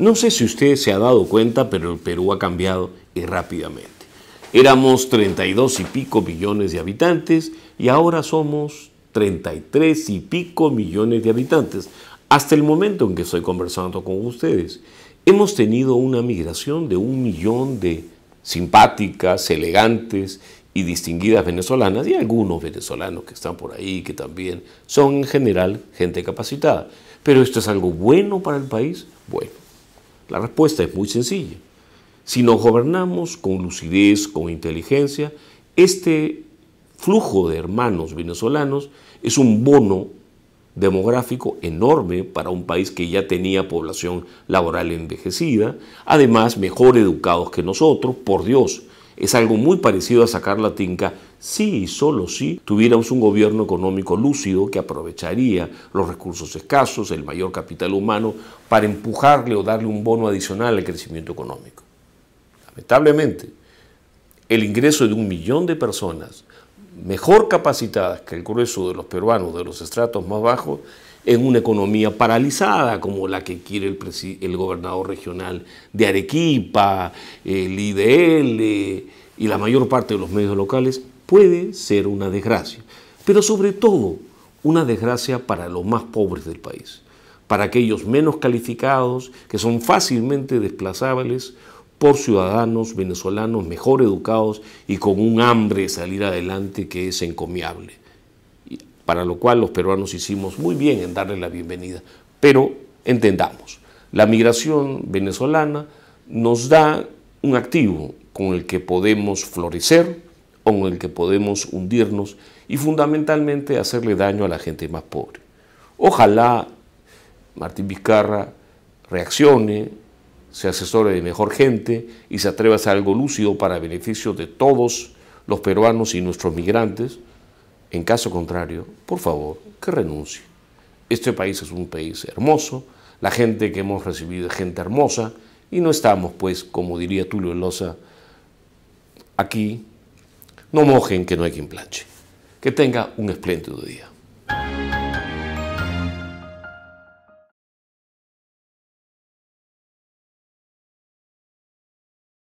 No sé si usted se ha dado cuenta, pero el Perú ha cambiado y rápidamente. Éramos 32 y pico millones de habitantes y ahora somos 33 y pico millones de habitantes. Hasta el momento en que estoy conversando con ustedes, hemos tenido una migración de un millón de simpáticas, elegantes y distinguidas venezolanas y algunos venezolanos que están por ahí, que también son en general gente capacitada. Pero esto es algo bueno para el país, bueno. La respuesta es muy sencilla. Si nos gobernamos con lucidez, con inteligencia, este flujo de hermanos venezolanos es un bono demográfico enorme para un país que ya tenía población laboral envejecida, además mejor educados que nosotros, por Dios. Es algo muy parecido a sacar la tinca Sí, y solo si tuviéramos un gobierno económico lúcido que aprovecharía los recursos escasos, el mayor capital humano, para empujarle o darle un bono adicional al crecimiento económico. Lamentablemente, el ingreso de un millón de personas mejor capacitadas que el grueso de los peruanos de los estratos más bajos en una economía paralizada como la que quiere el, el gobernador regional de Arequipa, el IDL y la mayor parte de los medios locales, puede ser una desgracia, pero sobre todo una desgracia para los más pobres del país, para aquellos menos calificados que son fácilmente desplazables por ciudadanos venezolanos mejor educados y con un hambre de salir adelante que es encomiable, para lo cual los peruanos hicimos muy bien en darle la bienvenida. Pero entendamos, la migración venezolana nos da un activo con el que podemos florecer, con el que podemos hundirnos y fundamentalmente hacerle daño a la gente más pobre. Ojalá Martín Vizcarra reaccione, se asesore de mejor gente y se atreva a hacer algo lúcido para beneficio de todos los peruanos y nuestros migrantes. En caso contrario, por favor, que renuncie. Este país es un país hermoso, la gente que hemos recibido es gente hermosa y no estamos, pues, como diría Tulio Loza, aquí no mojen que no hay quien planche. Que tenga un espléndido día.